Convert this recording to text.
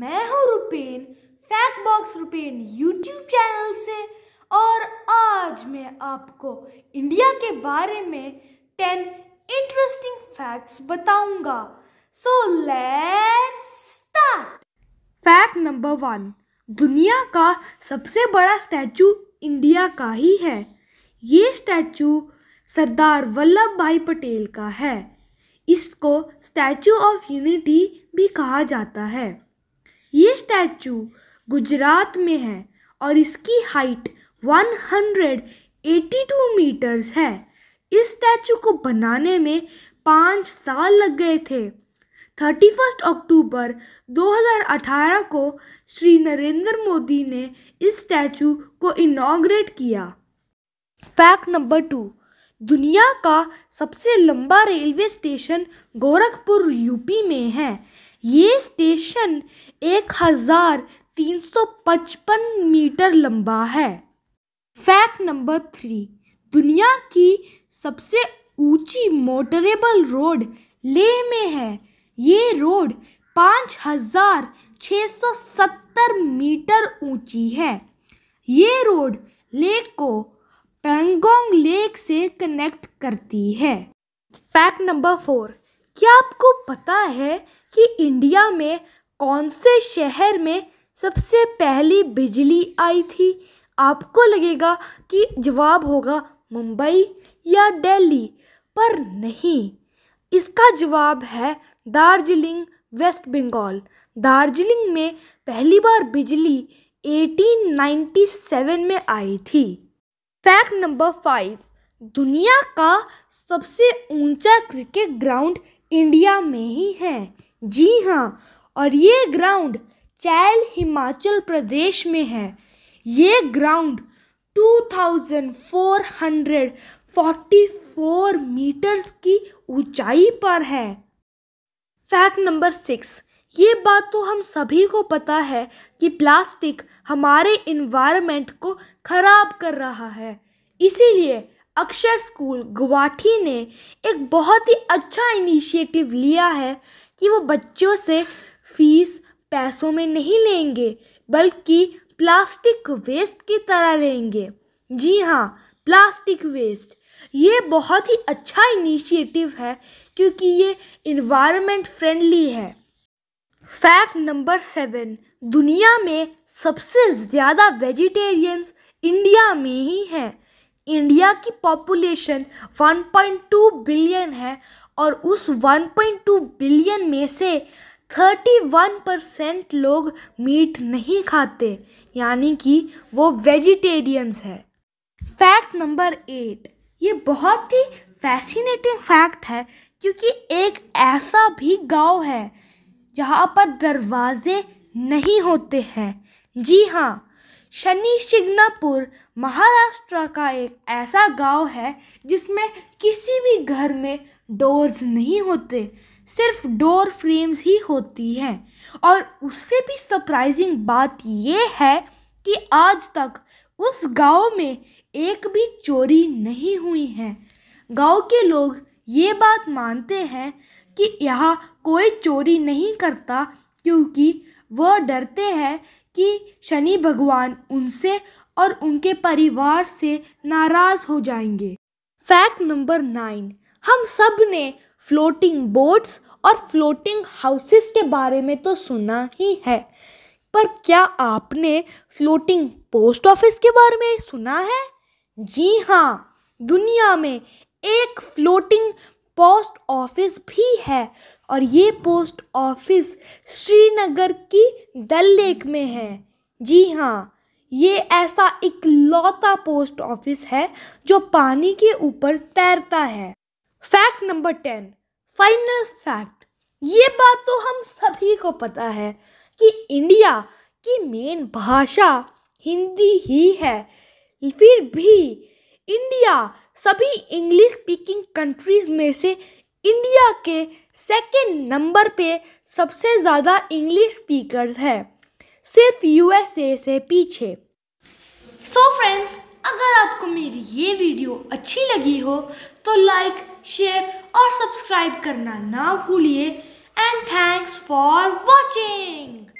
मैं हूँ Rupen fact box Rupen YouTube channel से और आज मैं आपको इंडिया के बारे में टेन इंटरेस्टिंग फैक्ट्स बताऊंगा so let's start fact number one दुनिया का सबसे बड़ा स्टैचू इंडिया का ही है ये स्टैचू सरदार वल्लभ भाई पटेल का है इसको स्टैचू ऑफ यूनिटी भी कहा जाता है ये स्टैचू गुजरात में है और इसकी हाइट 182 मीटर्स है इस स्टैचू को बनाने में पाँच साल लग गए थे थर्टी फर्स्ट अक्टूबर 2018 को श्री नरेंद्र मोदी ने इस स्टैचू को इनाग्रेट किया फैक्ट नंबर टू दुनिया का सबसे लंबा रेलवे स्टेशन गोरखपुर यूपी में है ये स्टेशन एक हजार तीन सौ पचपन मीटर लंबा है फैक्ट नंबर थ्री दुनिया की सबसे ऊंची मोटरेबल रोड लेह में है ये रोड पाँच हजार छः सौ सत्तर मीटर ऊंची है ये रोड लेक को पेंगोंग लेक से कनेक्ट करती है फैक्ट नंबर फोर क्या आपको पता है कि इंडिया में कौन से शहर में सबसे पहली बिजली आई थी आपको लगेगा कि जवाब होगा मुंबई या दिल्ली पर नहीं इसका जवाब है दार्जिलिंग वेस्ट बंगाल दार्जिलिंग में पहली बार बिजली 1897 में आई थी फैक्ट नंबर फाइव दुनिया का सबसे ऊंचा क्रिकेट ग्राउंड इंडिया में ही है जी हाँ और ये ग्राउंड चैल हिमाचल प्रदेश में है ये ग्राउंड 2444 मीटर्स की ऊंचाई पर है फैक्ट नंबर सिक्स ये बात तो हम सभी को पता है कि प्लास्टिक हमारे इन्वायरमेंट को ख़राब कर रहा है इसीलिए अक्षर स्कूल गुवाहाटी ने एक बहुत ही अच्छा इनिशिएटिव लिया है कि वो बच्चों से फीस पैसों में नहीं लेंगे बल्कि प्लास्टिक वेस्ट की तरह लेंगे जी हाँ प्लास्टिक वेस्ट ये बहुत ही अच्छा इनिशिएटिव है क्योंकि ये इन्वायरमेंट फ्रेंडली है फैक्ट नंबर सेवन दुनिया में सबसे ज़्यादा वेजिटेरियंस इंडिया में ही हैं इंडिया की पॉपुलेशन 1.2 बिलियन है और उस 1.2 बिलियन में से 31 परसेंट लोग मीट नहीं खाते यानी कि वो वेजिटेरियंस है फैक्ट नंबर एट ये बहुत ही फैसिनेटिंग फैक्ट है क्योंकि एक ऐसा भी गांव है जहाँ पर दरवाजे नहीं होते हैं जी हाँ शनि शिगनापुर महाराष्ट्र का एक ऐसा गांव है जिसमें किसी भी घर में डोर्स नहीं होते सिर्फ डोर फ्रेम्स ही होती हैं और उससे भी सरप्राइजिंग बात यह है कि आज तक उस गांव में एक भी चोरी नहीं हुई है गांव के लोग ये बात मानते हैं कि यहाँ कोई चोरी नहीं करता क्योंकि वह डरते हैं कि शनि भगवान उनसे और उनके परिवार से नाराज़ हो जाएंगे फैक्ट नंबर नाइन हम सब ने फ्लोटिंग बोट्स और फ्लोटिंग हाउसेस के बारे में तो सुना ही है पर क्या आपने फ्लोटिंग पोस्ट ऑफिस के बारे में सुना है जी हाँ दुनिया में एक फ्लोटिंग पोस्ट ऑफिस भी है और ये पोस्ट ऑफिस श्रीनगर की डल लेक में है जी हाँ ये ऐसा इकलौता पोस्ट ऑफिस है जो पानी के ऊपर तैरता है fact number ten final fact ये बात तो हम सभी को पता है कि इंडिया की मेन भाषा हिंदी ही है फिर भी इंडिया सभी इंग्लिश स्पीकिंग कंट्रीज़ में से इंडिया के सेकेंड नंबर पे सबसे ज़्यादा इंग्लिश स्पीकर्स है सिर्फ यूएसए से पीछे सो so फ्रेंड्स अगर आपको मेरी ये वीडियो अच्छी लगी हो तो लाइक शेयर और सब्सक्राइब करना ना भूलिए एंड थैंक्स फॉर वॉचिंग